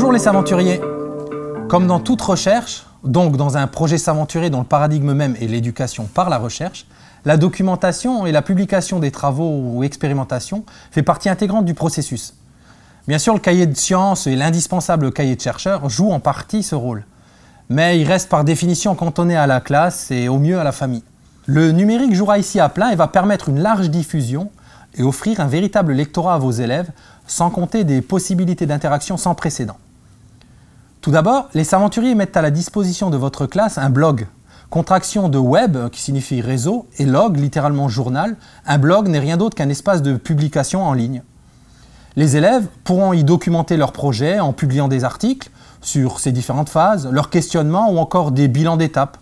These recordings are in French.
Bonjour les aventuriers Comme dans toute recherche, donc dans un projet s'aventurer dont le paradigme même est l'éducation par la recherche, la documentation et la publication des travaux ou expérimentations fait partie intégrante du processus. Bien sûr, le cahier de sciences et l'indispensable cahier de chercheurs jouent en partie ce rôle, mais il reste par définition cantonné à la classe et au mieux à la famille. Le numérique jouera ici à plein et va permettre une large diffusion et offrir un véritable lectorat à vos élèves, sans compter des possibilités d'interaction sans précédent. Tout d'abord, les saventuriers mettent à la disposition de votre classe un blog. Contraction de web, qui signifie réseau, et log, littéralement journal, un blog n'est rien d'autre qu'un espace de publication en ligne. Les élèves pourront y documenter leurs projets en publiant des articles sur ces différentes phases, leurs questionnements ou encore des bilans d'étapes.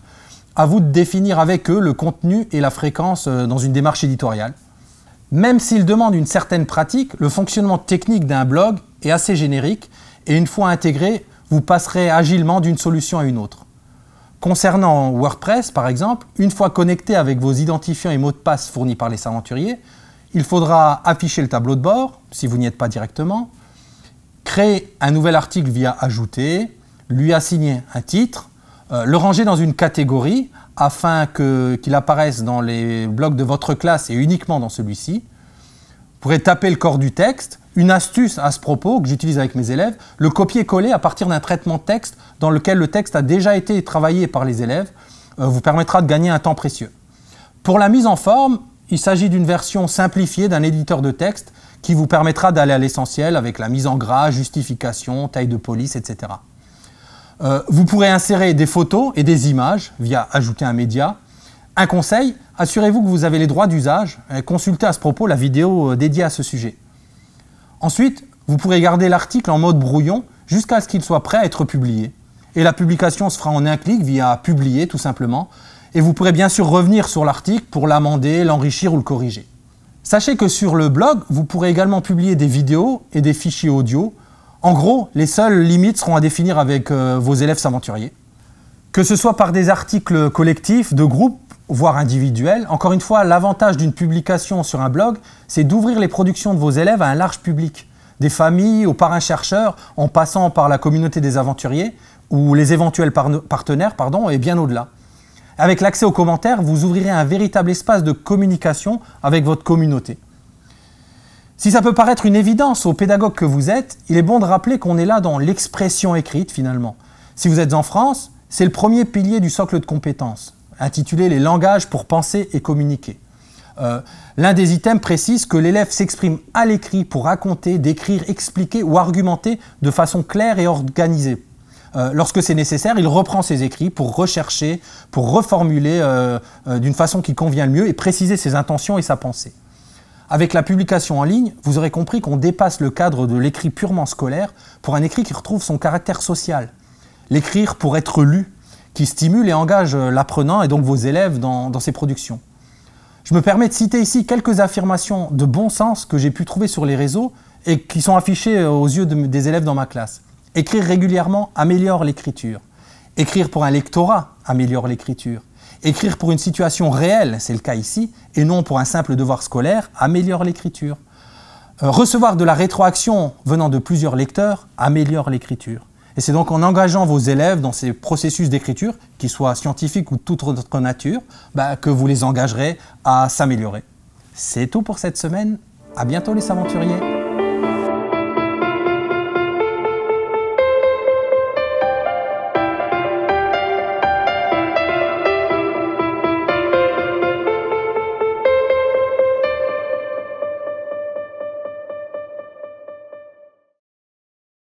À vous de définir avec eux le contenu et la fréquence euh, dans une démarche éditoriale. Même s'ils demandent une certaine pratique, le fonctionnement technique d'un blog est assez générique et une fois intégré, vous passerez agilement d'une solution à une autre. Concernant WordPress, par exemple, une fois connecté avec vos identifiants et mots de passe fournis par les aventuriers, il faudra afficher le tableau de bord, si vous n'y êtes pas directement, créer un nouvel article via Ajouter, lui assigner un titre, euh, le ranger dans une catégorie afin qu'il apparaisse dans les blocs de votre classe et uniquement dans celui-ci, pourrait taper le corps du texte. Une astuce à ce propos que j'utilise avec mes élèves, le copier-coller à partir d'un traitement de texte dans lequel le texte a déjà été travaillé par les élèves, euh, vous permettra de gagner un temps précieux. Pour la mise en forme, il s'agit d'une version simplifiée d'un éditeur de texte qui vous permettra d'aller à l'essentiel avec la mise en gras, justification, taille de police, etc. Euh, vous pourrez insérer des photos et des images via ajouter un média, un conseil, assurez-vous que vous avez les droits d'usage et consultez à ce propos la vidéo euh, dédiée à ce sujet. Ensuite, vous pourrez garder l'article en mode brouillon jusqu'à ce qu'il soit prêt à être publié. Et la publication se fera en un clic via publier tout simplement. Et vous pourrez bien sûr revenir sur l'article pour l'amender, l'enrichir ou le corriger. Sachez que sur le blog, vous pourrez également publier des vidéos et des fichiers audio. En gros, les seules limites seront à définir avec euh, vos élèves s'aventuriers. Que ce soit par des articles collectifs, de groupes, voire individuels, encore une fois, l'avantage d'une publication sur un blog, c'est d'ouvrir les productions de vos élèves à un large public. Des familles, aux parrains chercheurs, en passant par la communauté des aventuriers ou les éventuels partenaires, pardon, et bien au-delà. Avec l'accès aux commentaires, vous ouvrirez un véritable espace de communication avec votre communauté. Si ça peut paraître une évidence aux pédagogues que vous êtes, il est bon de rappeler qu'on est là dans l'expression écrite finalement. Si vous êtes en France, c'est le premier pilier du socle de compétences, intitulé Les langages pour penser et communiquer. Euh, l'un des items précise que l'élève s'exprime à l'écrit pour raconter, décrire, expliquer ou argumenter de façon claire et organisée. Euh, lorsque c'est nécessaire, il reprend ses écrits pour rechercher, pour reformuler euh, d'une façon qui convient le mieux et préciser ses intentions et sa pensée. Avec la publication en ligne, vous aurez compris qu'on dépasse le cadre de l'écrit purement scolaire pour un écrit qui retrouve son caractère social, l'écrire pour être lu, qui stimule et engage euh, l'apprenant et donc vos élèves dans, ses productions. Je me permets de citer ici quelques affirmations de bon sens que j'ai pu trouver sur les réseaux et qui sont affichées euh, aux yeux des élèves dans ma classe. Écrire régulièrement améliore l'écriture. Écrire pour un lectorat améliore l'écriture. Écrire pour une situation réelle, c'est le cas ici, et non pour un simple devoir scolaire, améliore l'écriture. Euh, recevoir de la rétroaction venant de plusieurs lecteurs améliore l'écriture. Et c'est donc en engageant vos élèves dans ces processus d'écriture, qu'ils soient scientifiques ou de toute autre nature, bah, que vous les engagerez à s'améliorer. C'est tout pour cette semaine. À bientôt les aventuriers.